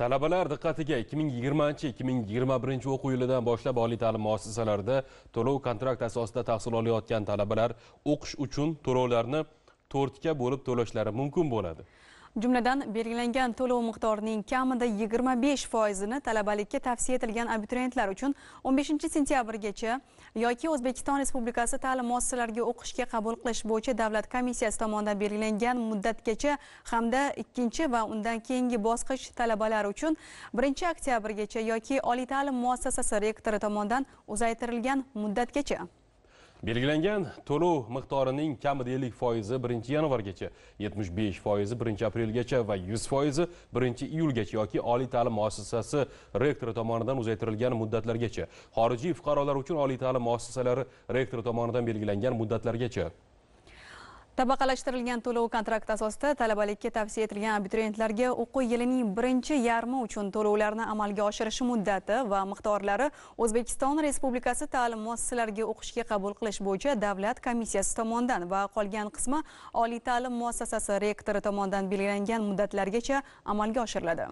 Talabalar diqqatiga 2020-2021 o'quv yilidan boshlab oliy ta'lim muassasalarida to'lov kontrakt asosida tahsil olayotgan talabalar o'qish uchun to'lovlarni to'rtga bo'lib to'lashlari mumkin bo'ladi jumladan belgilangan to'lov miqdorining kamida 25 foizini talabalikka tavsiya etilgan abituriyentlar uchun 15 sentyabrgacha yoki o'zbekiston respublikasi ta'lim muassasalariga o'qishga qabul qilish bo'yicha davlat komissiyasi tomonidan belgilangan muddatgacha hamda ikkinchi va undan keyingi bosqich talabalari uchun 1 oktyabrgacha yoki oliy ta'lim muassasasi rektori tomonidan uzaytirilgan muddatgacha belgilangan to'lov miqdorining kamida ellik foizi birinchi yanvargacha yetmish besh foizi birinchi aprelgacha va yuz foizi birinchi iyulgacha yoki oliy ta'lim muassasasi rektori tomonidan uzaytirilgan muddatlargacha xorijiy fuqarolar uchun oliy ta'lim muassasalari rektori tomonidan belgilangan muddatlargacha Tabaqalashtirilgan to'lov kontrakt asosida talabalikka tavsiya etilgan abituriyentlarga o'quv yilining birinchi yarmi uchun to'lovlarni amalga oshirish muddati va miqdorlari O'zbekiston Respublikasi ta'lim muassasalariga o'qishga qabul qilish bo'yicha davlat komissiyasi tomonidan va qolgan qismi oliy ta'lim muassasasi rektori tomonidan belgilangan muddatlargacha amalga oshiriladi.